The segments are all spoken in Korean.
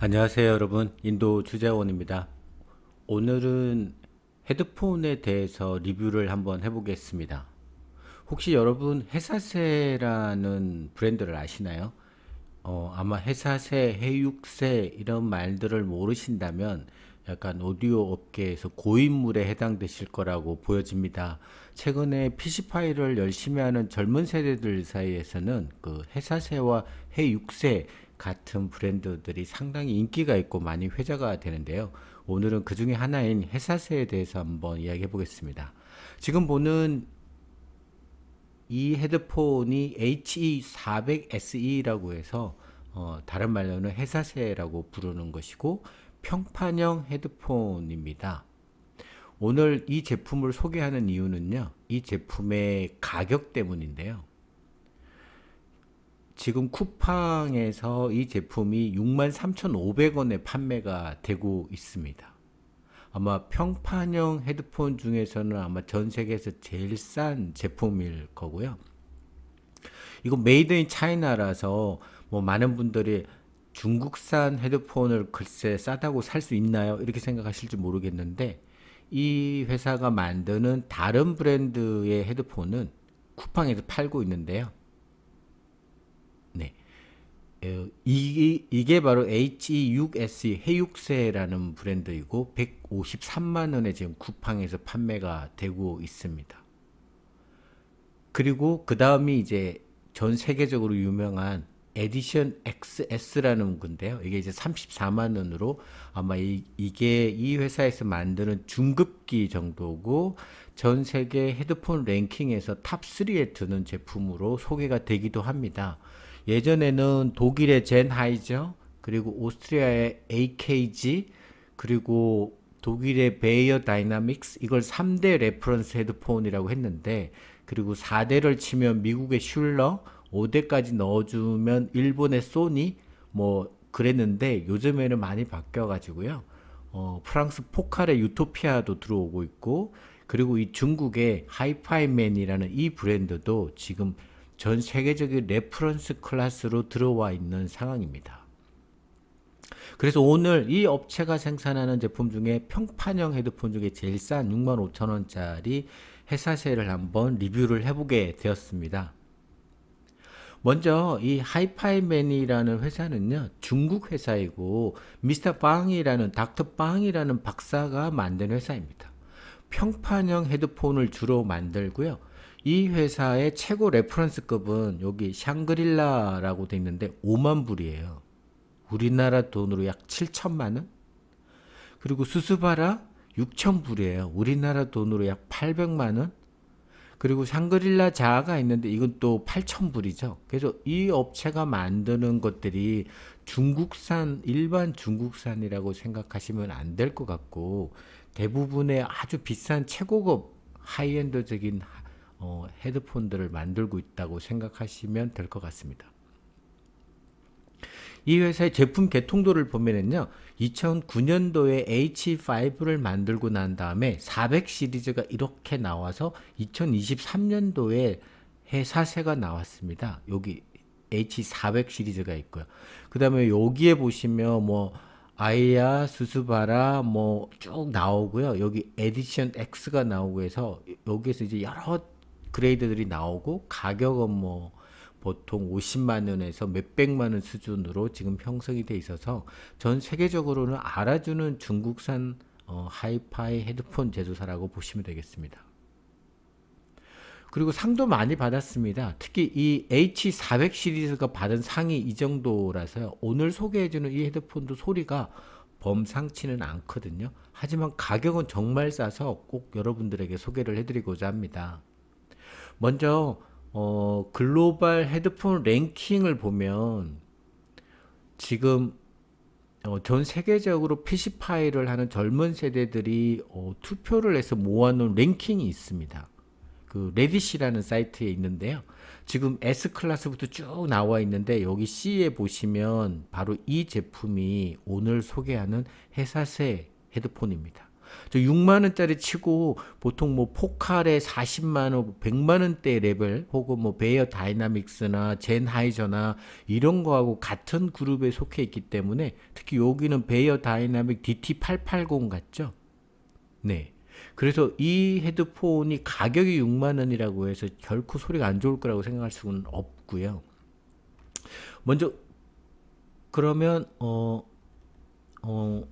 안녕하세요 여러분 인도 주재원입니다 오늘은 헤드폰에 대해서 리뷰를 한번 해보겠습니다 혹시 여러분 해사세라는 브랜드를 아시나요? 어, 아마 해사세, 해육세 이런 말들을 모르신다면 약간 오디오 업계에서 고인물에 해당되실 거라고 보여집니다. 최근에 PC 파일을 열심히 하는 젊은 세대들 사이에서는 그 해사세와 해육세 같은 브랜드들이 상당히 인기가 있고 많이 회자가 되는데요. 오늘은 그 중에 하나인 회사세에 대해서 한번 이야기해 보겠습니다. 지금 보는 이 헤드폰이 HE400SE라고 해서 어, 다른 말로는 회사세라고 부르는 것이고 평판형 헤드폰입니다. 오늘 이 제품을 소개하는 이유는요. 이 제품의 가격 때문인데요. 지금 쿠팡에서 이 제품이 63,500원에 판매가 되고 있습니다. 아마 평판형 헤드폰 중에서는 아마 전 세계에서 제일 싼 제품일 거고요. 이거 메이드 인 차이나라서 뭐 많은 분들이 중국산 헤드폰을 글쎄 싸다고 살 수 있나요? 이렇게 생각하실지 모르겠는데 이 회사가 만드는 다른 브랜드의 헤드폰은 쿠팡에서 팔고 있는데요. 예, 이, 이게 바로 HE6SE 해육새라는 브랜드이고 153만 원에 지금 쿠팡에서 판매가 되고 있습니다. 그리고 그 다음이 이제 전 세계적으로 유명한 에디션 XS라는 건데요. 이게 이제 34만 원으로 아마 이, 이게 이 회사에서 만드는 중급기 정도고 전 세계 헤드폰 랭킹에서 탑 3에 드는 제품으로 소개가 되기도 합니다. 예전에는 독일의 젠하이저, 그리고 오스트리아의 AKG, 그리고 독일의 베이어 다이나믹스 이걸 3대 레퍼런스 헤드폰이라고 했는데 그리고 4대를 치면 미국의 슐러, 5대까지 넣어주면 일본의 소니 뭐 그랬는데 요즘에는 많이 바뀌어가지고요. 어, 프랑스 포칼의 유토피아도 들어오고 있고 그리고 이 중국의 하이파이맨이라는 이 브랜드도 지금 전 세계적인 레퍼런스 클래스로 들어와 있는 상황입니다. 그래서 오늘 이 업체가 생산하는 제품 중에 평판형 헤드폰 중에 제일 싼 65,000원짜리 회사세를 한번 리뷰를 해보게 되었습니다. 먼저 이 하이파이맨이라는 회사는요 중국 회사이고 미스터 빵이라는 닥터 빵이라는 박사가 만든 회사입니다. 평판형 헤드폰을 주로 만들고요. 이 회사의 최고 레퍼런스급은 여기 샹그릴라라고 돼 있는데 5만 불이에요. 우리나라 돈으로 약 7천만 원? 그리고 수수바라 6천 불이에요. 우리나라 돈으로 약 800만 원? 그리고 샹그릴라 자아가 있는데 이건 또 8천 불이죠. 그래서 이 업체가 만드는 것들이 중국산 일반 중국산이라고 생각하시면 안 될 것 같고 대부분의 아주 비싼 최고급 하이엔드적인 어, 헤드폰들을 만들고 있다고 생각하시면 될 것 같습니다. 이 회사의 제품 개통도를 보면은요, 2009년도에 H5를 만들고 난 다음에 400 시리즈가 이렇게 나와서 2023년도에 해사세가 나왔습니다. 여기 H400 시리즈가 있고요. 그 다음에 여기에 보시면 뭐, 아이야, 수수바라 뭐 쭉 나오고요. 여기 에디션 X가 나오고 해서 여기에서 이제 여러 그레이드들이 나오고 가격은 뭐 보통 50만 원에서 몇백만 원 수준으로 지금 형성이 돼 있어서 전 세계적으로는 알아주는 중국산 어, 하이파이 헤드폰 제조사라고 보시면 되겠습니다. 그리고 상도 많이 받았습니다. 특히 이 H400 시리즈가 받은 상이 이 정도라서요. 오늘 소개해주는 이 헤드폰도 소리가 범상치는 않거든요. 하지만 가격은 정말 싸서 꼭 여러분들에게 소개를 해드리고자 합니다. 먼저 어, 글로벌 헤드폰 랭킹을 보면 지금 어, 전 세계적으로 PC 파일을 하는 젊은 세대들이 어, 투표를 해서 모아놓은 랭킹이 있습니다. 그 레딧이라는 사이트에 있는데요. 지금 S 클래스부터 쭉 나와 있는데 여기 C에 보시면 바로 이 제품이 오늘 소개하는 해사세 헤드폰입니다. 저 6만 원짜리 치고 보통 뭐 포칼에 40만 원, 100만 원대 레벨 혹은 뭐 베어 다이나믹스나 젠하이저나 이런 거하고 같은 그룹에 속해 있기 때문에 특히 여기는 베어 다이나믹 DT880 같죠? 네. 그래서 이 헤드폰이 가격이 6만 원이라고 해서 결코 소리가 안 좋을 거라고 생각할 수는 없고요. 먼저 그러면 어 어,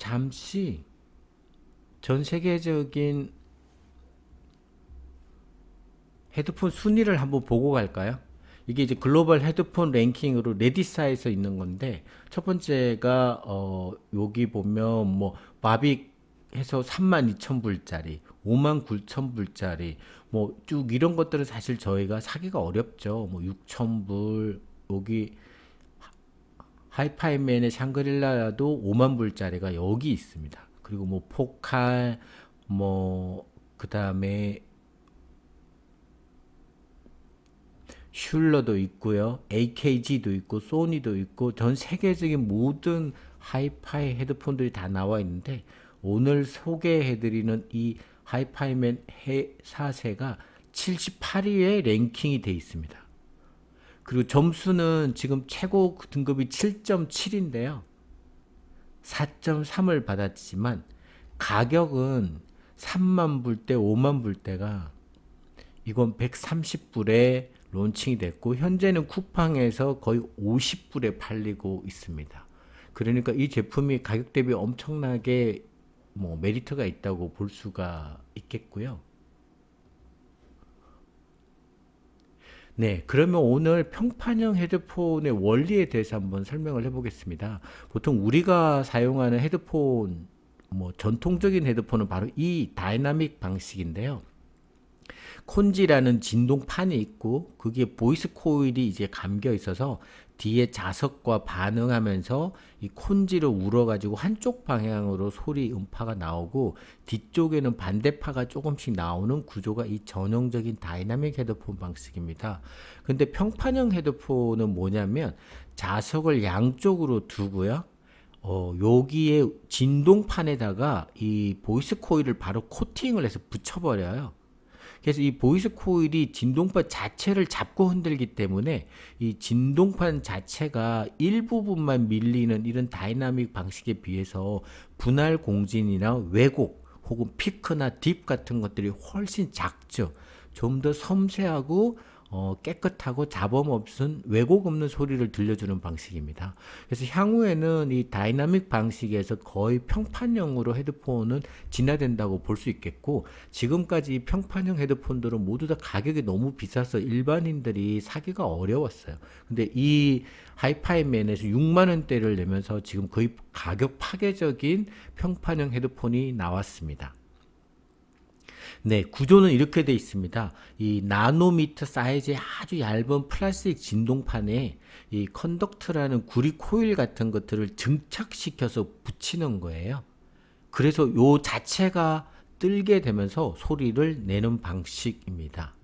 잠시 전 세계적인 헤드폰 순위를 한번 보고 갈까요? 이게 이제 글로벌 헤드폰 랭킹으로 레디사에서 있는 건데 첫 번째가 어 여기 보면 뭐 마빅 해서 32,000불짜리, 59,000불짜리 뭐 쭉 이런 것들은 사실 저희가 사기가 어렵죠. 뭐 6,000불 여기 하이파이맨의 샹그릴라도 5만 불짜리가 여기 있습니다. 그리고 뭐 포칼 뭐 그다음에 슐러도 있고요. AKG도 있고 소니도 있고 전 세계적인 모든 하이파이 헤드폰들이 다 나와 있는데 오늘 소개해 드리는 이 하이파이맨 해세가 78위에 랭킹이 돼 있습니다. 그리고 점수는 지금 최고 등급이 7.7인데요. 4.3을 받았지만 가격은 3만 불대, 5만 불대가 이건 130불에 론칭이 됐고 현재는 쿠팡에서 거의 50불에 팔리고 있습니다. 그러니까 이 제품이 가격 대비 엄청나게 뭐 메리트가 있다고 볼 수가 있겠고요. 네, 그러면 오늘 평판형 헤드폰의 원리에 대해서 한번 설명을 해보겠습니다. 보통 우리가 사용하는 헤드폰, 뭐 전통적인 헤드폰은 바로 이 다이나믹 방식인데요. 콘지라는 진동판이 있고 그게 보이스 코일이 이제 감겨 있어서 뒤에 자석과 반응하면서 이 콘지를 울어가지고 한쪽 방향으로 소리 음파가 나오고 뒤쪽에는 반대파가 조금씩 나오는 구조가 이 전형적인 다이나믹 헤드폰 방식입니다. 근데 평판형 헤드폰은 뭐냐면 자석을 양쪽으로 두고요. 어, 여기에 진동판에다가 이 보이스 코일을 바로 코팅을 해서 붙여버려요. 그래서 이 보이스 코일이 진동판 자체를 잡고 흔들기 때문에 이 진동판 자체가 일부분만 밀리는 이런 다이나믹 방식에 비해서 분할 공진이나 왜곡 혹은 피크나 딥 같은 것들이 훨씬 작죠. 좀 더 섬세하고 어, 깨끗하고 잡음 없은 왜곡 없는 소리를 들려주는 방식입니다. 그래서 향후에는 이 다이나믹 방식에서 거의 평판형으로 헤드폰은 진화된다고 볼 수 있겠고 지금까지 평판형 헤드폰들은 모두 다 가격이 너무 비싸서 일반인들이 사기가 어려웠어요. 근데 이 하이파이맨에서 6만 원대를 내면서 지금 거의 가격 파괴적인 평판형 헤드폰이 나왔습니다. 네, 구조는 이렇게 돼 있습니다. 이 나노미터 사이즈의 아주 얇은 플라스틱 진동판에 이 컨덕트라는 구리 코일 같은 것들을 증착시켜서 붙이는 거예요. 그래서 요 자체가 뜰게 되면서 소리를 내는 방식입니다.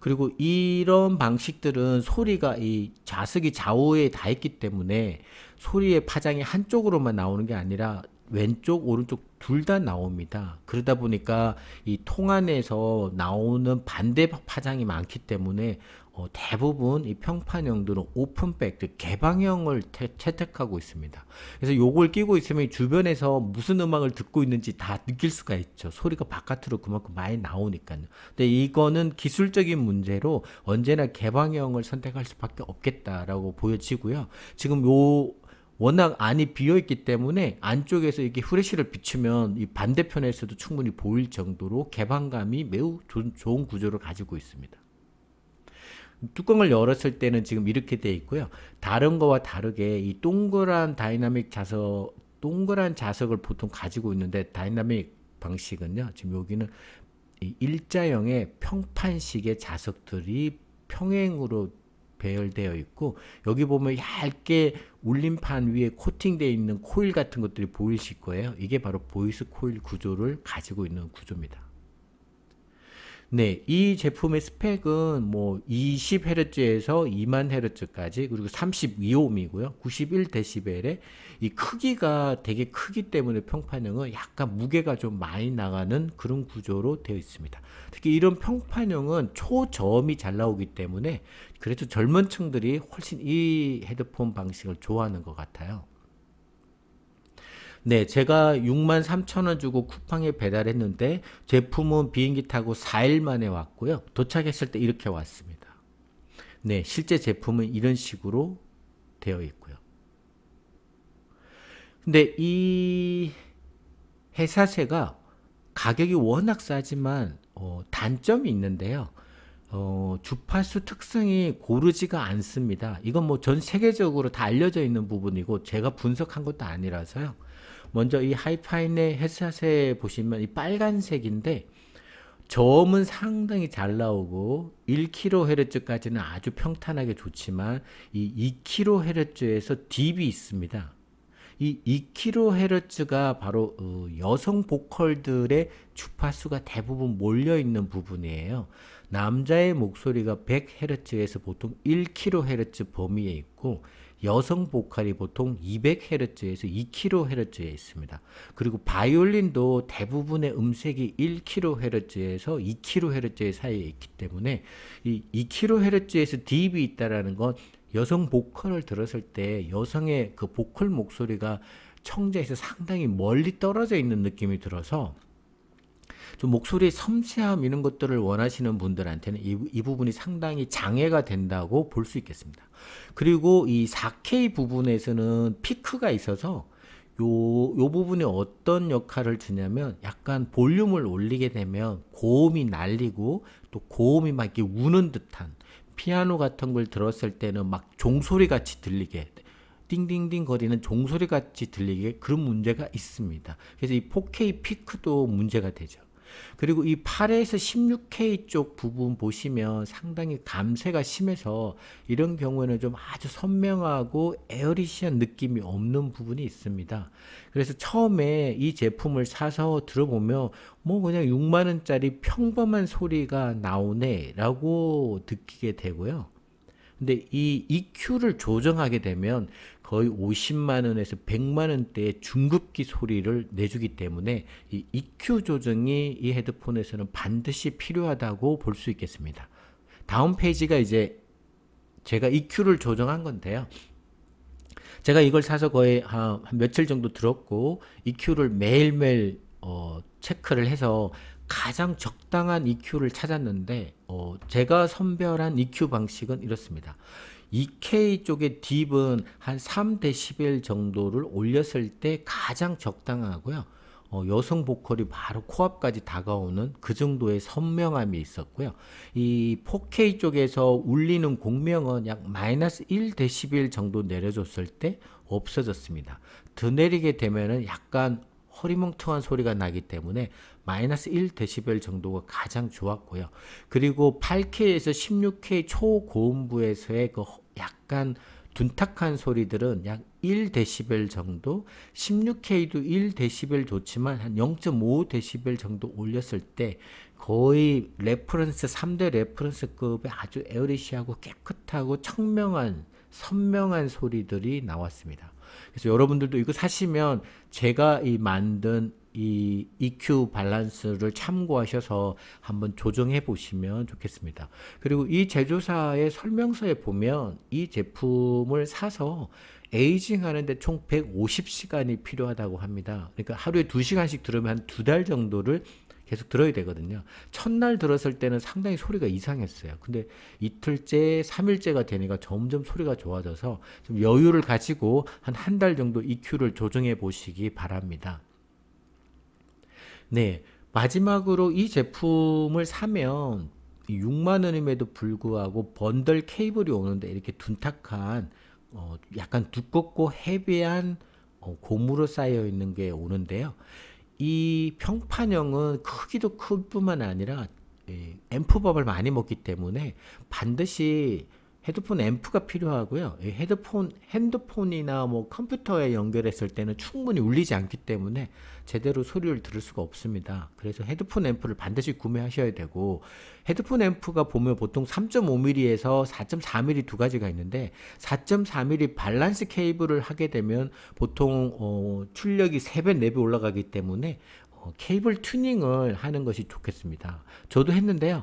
그리고 이런 방식들은 소리가 이 좌석이 좌우에 다 있기 때문에 소리의 파장이 한쪽으로만 나오는 게 아니라 왼쪽 오른쪽 둘 다 나옵니다. 그러다 보니까 이 통 안에서 나오는 반대 파장이 많기 때문에 어, 대부분 이 평판형들은 오픈백, 즉 개방형을 태, 채택하고 있습니다. 그래서 요걸 끼고 있으면 주변에서 무슨 음악을 듣고 있는지 다 느낄 수가 있죠. 소리가 바깥으로 그만큼 많이 나오니까요. 근데 이거는 기술적인 문제로 언제나 개방형을 선택할 수밖에 없겠다라고 보여지고요. 지금 요 워낙 안이 비어있기 때문에 안쪽에서 이렇게 후레쉬를 비추면 이 반대편에서도 충분히 보일 정도로 개방감이 매우 조, 좋은 구조를 가지고 있습니다. 뚜껑을 열었을 때는 지금 이렇게 되어 있고요. 다른 거와 다르게 이 동그란 다이나믹 자석, 동그란 자석을 보통 가지고 있는데 다이나믹 방식은요. 지금 여기는 일자형의 평판식의 자석들이 평행으로 배열되어 있고 여기 보면 얇게 울림판 위에 코팅되어 있는 코일 같은 것들이 보이실 거예요. 이게 바로 보이스 코일 구조를 가지고 있는 구조입니다. 네, 이 제품의 스펙은 뭐 20Hz에서 2만 Hz까지 그리고 32옴이고요. 91dB에 이 크기가 되게 크기 때문에 평판형은 약간 무게가 좀 많이 나가는 그런 구조로 되어 있습니다. 특히 이런 평판형은 초저음이 잘 나오기 때문에 그래도 젊은 층들이 훨씬 이 헤드폰 방식을 좋아하는 것 같아요. 네, 제가 6만 3천 원 주고 쿠팡에 배달했는데 제품은 비행기 타고 4일 만에 왔고요. 도착했을 때 이렇게 왔습니다. 네, 실제 제품은 이런 식으로 되어 있고요. 근데 이 회사세가 가격이 워낙 싸지만 어, 단점이 있는데요. 어, 주파수 특성이 고르지가 않습니다. 이건 뭐 전 세계적으로 다 알려져 있는 부분이고 제가 분석한 것도 아니라서요. 먼저 이 하이파인의 헤드샷에 보시면 이 빨간색인데 저음은 상당히 잘 나오고 1kHz까지는 아주 평탄하게 좋지만 이 2kHz에서 딥이 있습니다. 이 2kHz가 바로 어, 여성 보컬들의 주파수가 대부분 몰려있는 부분이에요. 남자의 목소리가 100Hz에서 보통 1kHz 범위에 있고 여성 보컬이 보통 200Hz에서 2kHz에 있습니다. 그리고 바이올린도 대부분의 음색이 1kHz에서 2kHz 사이에 있기 때문에 이 2kHz에서 딥이 있다라는 건 여성 보컬을 들었을 때 여성의 그 보컬 목소리가 청자에서 상당히 멀리 떨어져 있는 느낌이 들어서 좀목소리 섬세함 이런 것들을 원하시는 분들한테는 이, 이 부분이 상당히 장애가 된다고 볼 수 있겠습니다. 그리고 이 4K 부분에서는 피크가 있어서 요, 요 부분이 어떤 역할을 주냐면 약간 볼륨을 올리게 되면 고음이 날리고 또 고음이 막 이렇게 우는 듯한 피아노 같은 걸 들었을 때는 막 종소리 같이 들리게 띵띵띵 거리는 종소리 같이 들리게 그런 문제가 있습니다. 그래서 이 4K 피크도 문제가 되죠. 그리고 이 8에서 16K 쪽 부분 보시면 상당히 감쇠가 심해서 이런 경우에는 좀 아주 선명하고 에어리시한 느낌이 없는 부분이 있습니다. 그래서 처음에 이 제품을 사서 들어보면 뭐 그냥 6만원짜리 평범한 소리가 나오네 라고 느끼게 되고요. 근데 이 EQ를 조정하게 되면 거의 50만 원에서 100만 원대의 중급기 소리를 내주기 때문에 이 EQ 조정이 이 헤드폰에서는 반드시 필요하다고 볼 수 있겠습니다. 다음 페이지가 이제 제가 EQ를 조정한 건데요. 제가 이걸 사서 거의 한, 한 며칠 정도 들었고 EQ를 매일매일 어, 체크를 해서 가장 적당한 EQ를 찾았는데 어, 제가 선별한 EQ 방식은 이렇습니다. EK 쪽의 딥은 한 3dB 정도를 올렸을 때 가장 적당하고요. 어, 여성 보컬이 바로 코앞까지 다가오는 그 정도의 선명함이 있었고요. 이 4K 쪽에서 울리는 공명은 약 마이너스 1dB 정도 내려줬을 때 없어졌습니다. 드내리게 되면 약간 허리멍텅한 소리가 나기 때문에 마이너스 1데시벨 정도가 가장 좋았고요. 그리고 8K에서 16K 초고음부에서의 그 약간 둔탁한 소리들은 약 1dB 정도, 16K도 1dB 좋지만 한 0.5dB 정도 올렸을 때 거의 레퍼런스 3대 레퍼런스급의 아주 에어리시하고 깨끗하고 청명한 선명한 소리들이 나왔습니다. 그래서 여러분들도 이거 사시면 제가 이 만든 이 EQ 밸런스를 참고하셔서 한번 조정해 보시면 좋겠습니다. 그리고 이 제조사의 설명서에 보면 이 제품을 사서 에이징 하는데 총 150시간이 필요하다고 합니다. 그러니까 하루에 2시간씩 들으면 한 두 달 정도를 계속 들어야 되거든요. 첫날 들었을 때는 상당히 소리가 이상했어요. 근데 이틀째, 삼일째가 되니까 점점 소리가 좋아져서 좀 여유를 가지고 한 한 달 정도 EQ를 조정해 보시기 바랍니다. 네. 마지막으로 이 제품을 사면 6만원임에도 불구하고 번들 케이블이 오는데 이렇게 둔탁한, 어, 약간 두껍고 헤비한 어, 고무로 쌓여 있는 게 오는데요. 이 평판형은 크기도 클 뿐만 아니라 예, 앰프밥을 많이 먹기 때문에 반드시 헤드폰 앰프가 필요하고요. 헤드폰, 핸드폰이나 뭐 컴퓨터에 연결했을 때는 충분히 울리지 않기 때문에 제대로 소리를 들을 수가 없습니다. 그래서 헤드폰 앰프를 반드시 구매하셔야 되고 헤드폰 앰프가 보면 보통 3.5mm에서 4.4mm 두 가지가 있는데 4.4mm 발란스 케이블을 하게 되면 보통 어, 출력이 3배, 4배 올라가기 때문에 어, 케이블 튜닝을 하는 것이 좋겠습니다. 저도 했는데요.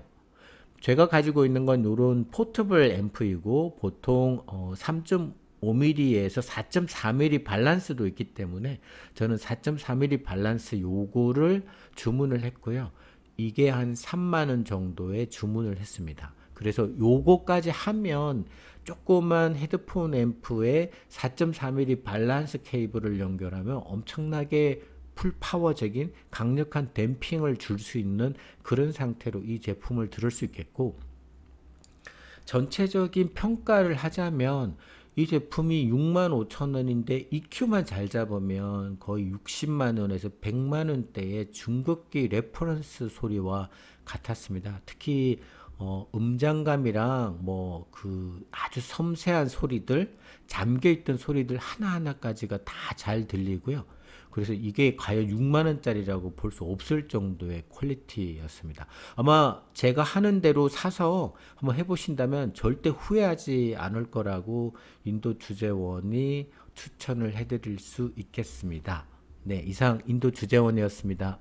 제가 가지고 있는 건 이런 포트블 앰프이고 보통 어, 3. 5mm에서 4.4mm 발란스도 있기 때문에 저는 4.4mm 발란스 요거를 주문을 했고요. 이게 한 3만원 정도에 주문을 했습니다. 그래서 요거까지 하면 조그만 헤드폰 앰프에 4.4mm 발란스 케이블을 연결하면 엄청나게 풀파워적인 강력한 댐핑을 줄 수 있는 그런 상태로 이 제품을 들을 수 있겠고 전체적인 평가를 하자면 이 제품이 6만 5천 원인데 EQ만 잘 잡으면 거의 60만 원에서 100만 원대의 중급기 레퍼런스 소리와 같았습니다. 특히 어, 음장감이랑 뭐 그 아주 섬세한 소리들 잠겨있던 소리들 하나하나까지가 다 잘 들리고요. 그래서 이게 과연 6만 원짜리라고 볼 수 없을 정도의 퀄리티였습니다. 아마 제가 하는 대로 사서 한번 해보신다면 절대 후회하지 않을 거라고 인도 주재원이 추천을 해드릴 수 있겠습니다. 네, 이상 인도 주재원이었습니다.